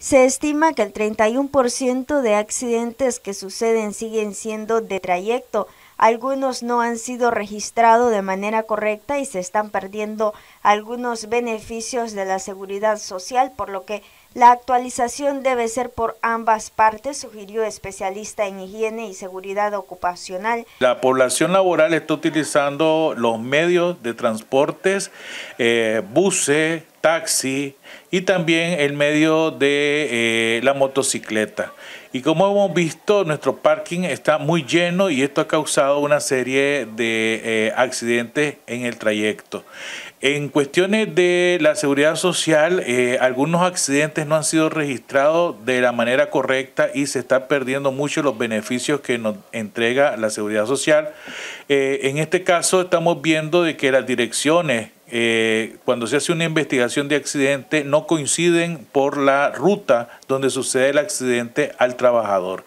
Se estima que el 31% de accidentes que suceden siguen siendo de trayecto. Algunos no han sido registrados de manera correcta y se están perdiendo algunos beneficios de la seguridad social, por lo que la actualización debe ser por ambas partes, sugirió especialista en higiene y seguridad ocupacional. La población laboral está utilizando los medios de transportes, eh, buses, taxi y también el medio de eh, la motocicleta. Y como hemos visto, nuestro parking está muy lleno y esto ha causado una serie de eh, accidentes en el trayecto. En cuestiones de la seguridad social, algunos accidentes no han sido registrados de la manera correcta y se está perdiendo mucho los beneficios que nos entrega la seguridad social. Eh, en este caso estamos viendo de que las direcciones eh, cuando se hace una investigación de accidente no coinciden por la ruta donde sucede el accidente al trabajador.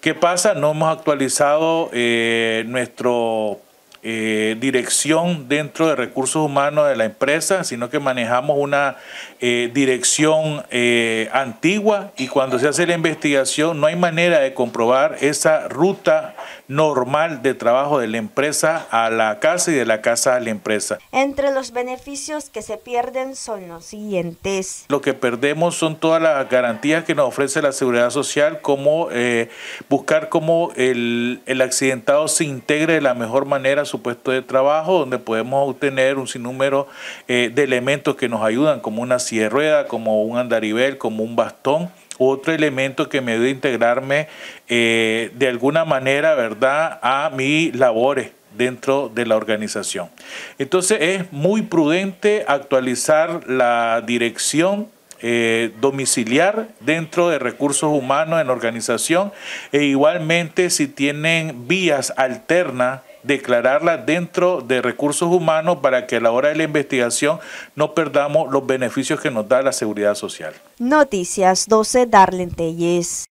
¿Qué pasa? No hemos actualizado eh, nuestro eh, dirección dentro de recursos humanos de la empresa, sino que manejamos una eh, dirección eh, antigua y cuando se hace la investigación no hay manera de comprobar esa ruta normal de trabajo de la empresa a la casa y de la casa a la empresa. Entre los beneficios que se pierden son los siguientes. Lo que perdemos son todas las garantías que nos ofrece la seguridad social, como eh, buscar cómo el, accidentado se integre de la mejor manera a su puesto de trabajo, donde podemos obtener un sinnúmero eh, de elementos que nos ayudan, como una silla rueda, como un andarivel, como un bastón otro elemento que me debe integrarme eh, de alguna manera, ¿verdad?, a mis labores dentro de la organización. Entonces es muy prudente actualizar la dirección eh, domiciliar dentro de recursos humanos en organización e igualmente si tienen vías alternas declararla dentro de recursos humanos para que a la hora de la investigación no perdamos los beneficios que nos da la seguridad social. Noticias 12, Darlene Telles.